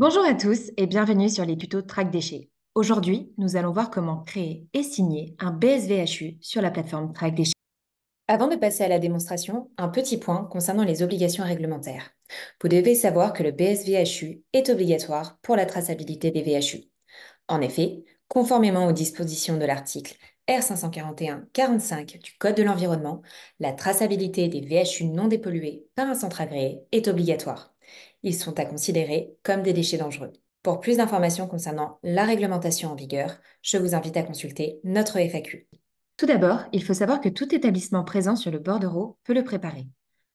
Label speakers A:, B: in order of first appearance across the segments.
A: Bonjour à tous et bienvenue sur les tutos Track Déchets. Aujourd'hui, nous allons voir comment créer et signer un BSVHU sur la plateforme Track Déchets. Avant de passer à la démonstration, un petit point concernant les obligations réglementaires. Vous devez savoir que le BSVHU est obligatoire pour la traçabilité des VHU. En effet, conformément aux dispositions de l'article R541-45 du Code de l'environnement, la traçabilité des VHU non dépollués par un centre agréé est obligatoire. Ils sont à considérer comme des déchets dangereux. Pour plus d'informations concernant la réglementation en vigueur, je vous invite à consulter notre FAQ. Tout d'abord, il faut savoir que tout établissement présent sur le bordereau peut le préparer.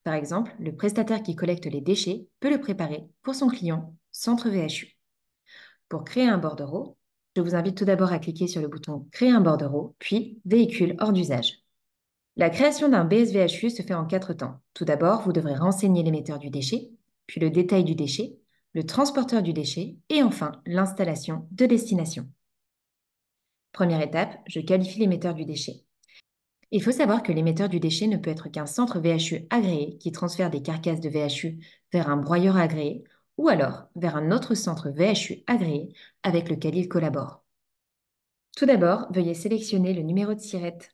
A: Par exemple, le prestataire qui collecte les déchets peut le préparer pour son client, centre VHU. Pour créer un bordereau, je vous invite tout d'abord à cliquer sur le bouton Créer un bordereau, puis Véhicule hors d'usage. La création d'un BSVHU se fait en quatre temps. Tout d'abord, vous devrez renseigner l'émetteur du déchet, puis le détail du déchet, le transporteur du déchet et enfin l'installation de destination. Première étape, je qualifie l'émetteur du déchet. Il faut savoir que l'émetteur du déchet ne peut être qu'un centre VHU agréé qui transfère des carcasses de VHU vers un broyeur agréé ou alors vers un autre centre VHU agréé avec lequel il collabore. Tout d'abord, veuillez sélectionner le numéro de sirette.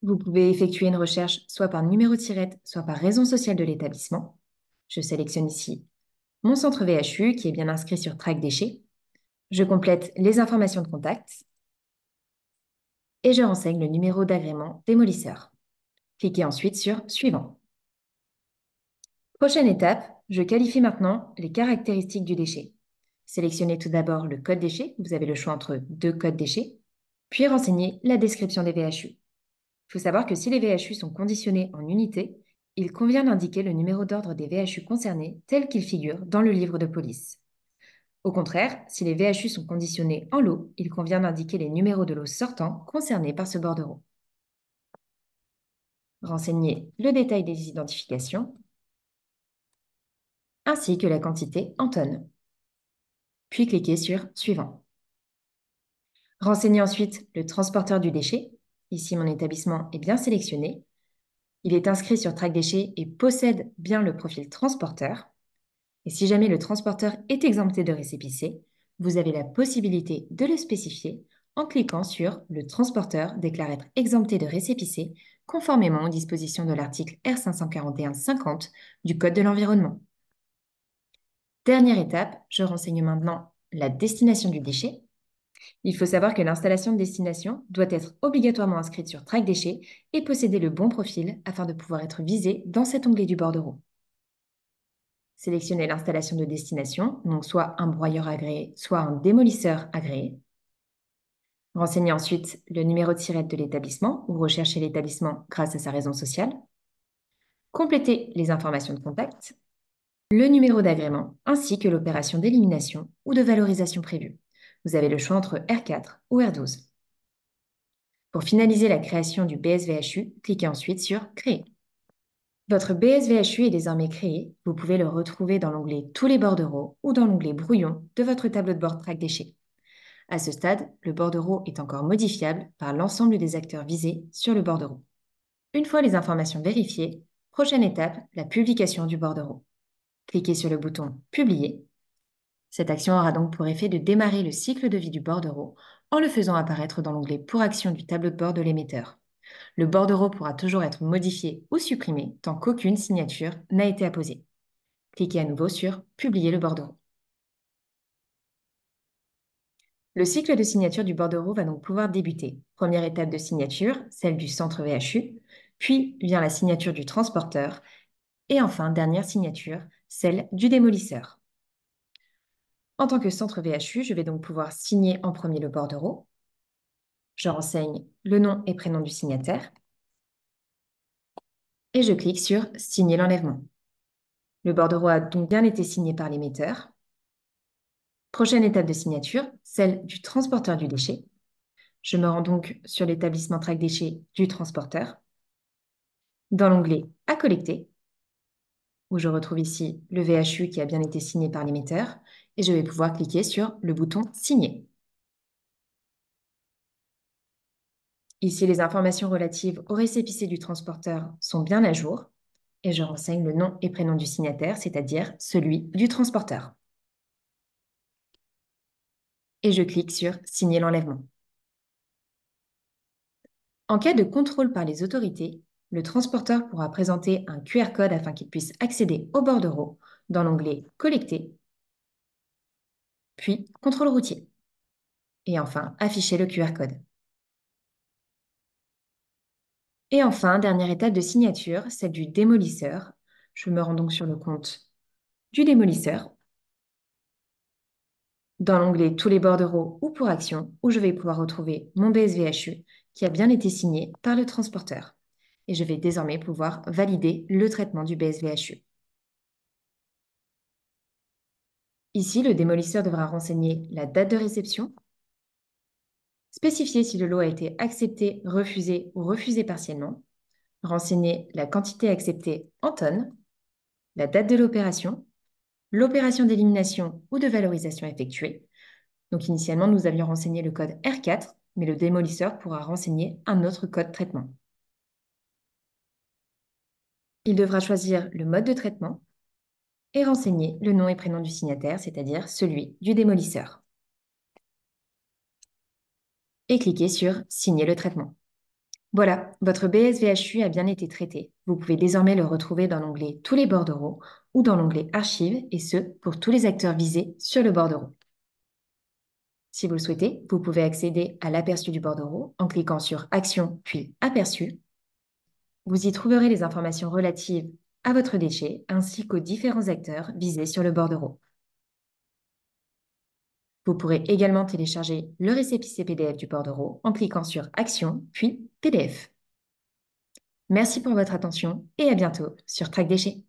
A: Vous pouvez effectuer une recherche soit par numéro de sirette, soit par raison sociale de l'établissement. Je sélectionne ici mon centre VHU qui est bien inscrit sur Track Déchets. Je complète les informations de contact et je renseigne le numéro d'agrément démolisseur. Cliquez ensuite sur Suivant. Prochaine étape, je qualifie maintenant les caractéristiques du déchet. Sélectionnez tout d'abord le code déchet, vous avez le choix entre deux codes déchets, puis renseignez la description des VHU. Il faut savoir que si les VHU sont conditionnés en unités, il convient d'indiquer le numéro d'ordre des VHU concernés tel qu'il figure dans le livre de police. Au contraire, si les VHU sont conditionnés en lot, il convient d'indiquer les numéros de lots sortants concernés par ce bordereau. Renseignez le détail des identifications ainsi que la quantité en tonnes. Puis cliquez sur Suivant. Renseignez ensuite le transporteur du déchet. Ici, mon établissement est bien sélectionné. Il est inscrit sur Track déchet » et possède bien le profil transporteur. Et si jamais le transporteur est exempté de récépissé, vous avez la possibilité de le spécifier en cliquant sur Le transporteur déclare être exempté de récépissé conformément aux dispositions de l'article R541-50 du Code de l'environnement. Dernière étape, je renseigne maintenant la destination du déchet. Il faut savoir que l'installation de destination doit être obligatoirement inscrite sur Track Déchet et posséder le bon profil afin de pouvoir être visée dans cet onglet du bordereau. Sélectionnez l'installation de destination, donc soit un broyeur agréé, soit un démolisseur agréé. Renseignez ensuite le numéro de de l'établissement ou recherchez l'établissement grâce à sa raison sociale. Complétez les informations de contact le numéro d'agrément ainsi que l'opération d'élimination ou de valorisation prévue. Vous avez le choix entre R4 ou R12. Pour finaliser la création du BSVHU, cliquez ensuite sur Créer. Votre BSVHU est désormais créé. Vous pouvez le retrouver dans l'onglet Tous les bordereaux ou dans l'onglet Brouillon de votre tableau de bord Track Déchets. À ce stade, le bordereau est encore modifiable par l'ensemble des acteurs visés sur le bordereau. Une fois les informations vérifiées, prochaine étape, la publication du bordereau. Cliquez sur le bouton Publier. Cette action aura donc pour effet de démarrer le cycle de vie du bordereau en le faisant apparaître dans l'onglet Pour action du tableau de bord de l'émetteur. Le bordereau pourra toujours être modifié ou supprimé tant qu'aucune signature n'a été apposée. Cliquez à nouveau sur Publier le bordereau. Le cycle de signature du bordereau va donc pouvoir débuter. Première étape de signature, celle du centre VHU, puis vient la signature du transporteur, et enfin dernière signature, celle du démolisseur. En tant que centre VHU, je vais donc pouvoir signer en premier le bordereau. Je renseigne le nom et prénom du signataire. Et je clique sur Signer l'enlèvement. Le bordereau a donc bien été signé par l'émetteur. Prochaine étape de signature, celle du transporteur du déchet. Je me rends donc sur l'établissement track déchet du transporteur. Dans l'onglet À collecter, où je retrouve ici le VHU qui a bien été signé par l'émetteur et je vais pouvoir cliquer sur le bouton Signer. Ici, les informations relatives au récépissé du transporteur sont bien à jour et je renseigne le nom et prénom du signataire, c'est-à-dire celui du transporteur. Et je clique sur Signer l'enlèvement. En cas de contrôle par les autorités, le transporteur pourra présenter un QR code afin qu'il puisse accéder au bordereau dans l'onglet Collecter, puis Contrôle routier, et enfin afficher le QR code. Et enfin, dernière étape de signature, celle du démolisseur. Je me rends donc sur le compte du démolisseur dans l'onglet Tous les bordereaux ou pour action, où je vais pouvoir retrouver mon BSVHU qui a bien été signé par le transporteur et je vais désormais pouvoir valider le traitement du BSVHU. Ici, le démolisseur devra renseigner la date de réception, spécifier si le lot a été accepté, refusé ou refusé partiellement, renseigner la quantité acceptée en tonnes, la date de l'opération, l'opération d'élimination ou de valorisation effectuée. Donc initialement, nous avions renseigné le code R4, mais le démolisseur pourra renseigner un autre code traitement. Il devra choisir le mode de traitement et renseigner le nom et prénom du signataire, c'est-à-dire celui du démolisseur. Et cliquez sur Signer le traitement. Voilà, votre BSVHU a bien été traité. Vous pouvez désormais le retrouver dans l'onglet Tous les bordereaux ou dans l'onglet Archives, et ce, pour tous les acteurs visés sur le bordereau. Si vous le souhaitez, vous pouvez accéder à l'aperçu du bordereau en cliquant sur Action puis Aperçu vous y trouverez les informations relatives à votre déchet ainsi qu'aux différents acteurs visés sur le bordereau. Vous pourrez également télécharger le récépissé PDF du bordereau en cliquant sur Action puis PDF. Merci pour votre attention et à bientôt sur Track Déchets.